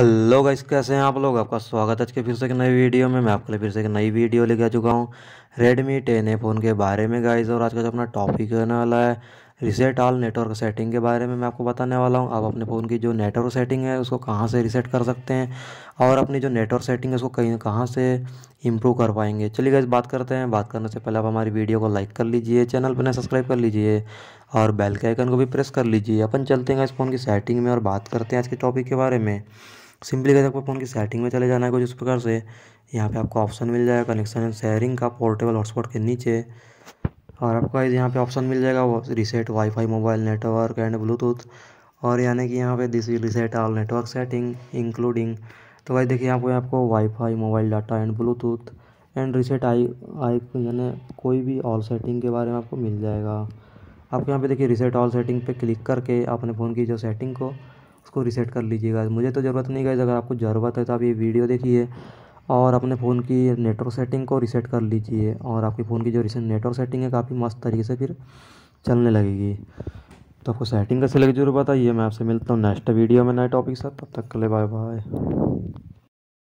hello guys कैसे हैं आप लोग आपका स्वागत है आज के फिर से एक नई वीडियो में मैं आपके लिए फिर से एक नई वीडियो लेके आ चुका हूँ रेडमी टेन ए फ़ोन के बारे में गाइस और आज का जो अपना टॉपिक होने वाला है रिसेट ऑल नेटवर्क सेटिंग के बारे में मैं आपको बताने वाला हूँ आप अपने फ़ोन की जो नेटवर्क सेटिंग है उसको कहाँ से रिसेट कर सकते हैं और अपनी जो नेटवर्क सेटिंग है उसको कहीं कहाँ से इम्प्रूव कर पाएंगे चलिए गाइस बात करते हैं बात करने से पहले आप हमारी वीडियो को लाइक कर लीजिए चैनल पर सब्सक्राइब कर लीजिए और बेल के आइकन को भी प्रेस कर लीजिए अपन चलते हैं इस फ़ोन की सेटिंग में और बात करते हैं आज के टॉपिक के बारे में सिंपली हैं आपको फ़ोन की सेटिंग में चले जाना है कुछ इस प्रकार से यहाँ पे आपको ऑप्शन मिल जाएगा कनेक्शन एंड शेयरिंग का पोर्टेबल हॉटस्पॉट के नीचे और आपको यहाँ पे ऑप्शन मिल जाएगा वो reset WiFi mobile network and Bluetooth और यानी कि यहाँ पे this reset all network setting including तो भाई देखिए यहाँ पे आपको WiFi mobile data and Bluetooth and reset आई आई यानी कोई भी ऑल सेटिंग के बारे में आपको मिल जाएगा आपको यहाँ पे देखिए रिसेट ऑल सेटिंग पे क्लिक करके अपने फ़ोन की जो सेटिंग को उसको रिसेट कर लीजिएगा मुझे तो ज़रूरत नहीं गई अगर आपको ज़रूरत है तो आप ये वीडियो देखिए और अपने फ़ोन की नेटवर्क सेटिंग को रिसेट कर लीजिए और आपके फ़ोन की जो रिसेंट नेटवर्क सेटिंग है काफ़ी मस्त तरीके से फिर चलने लगेगी तो आपको सेटिंग कैसे लगी जरूर बताइए मैं आपसे मिलता हूँ नेक्स्ट वीडियो में नए टॉपिक के साथ तब तक के लिए बाय बाय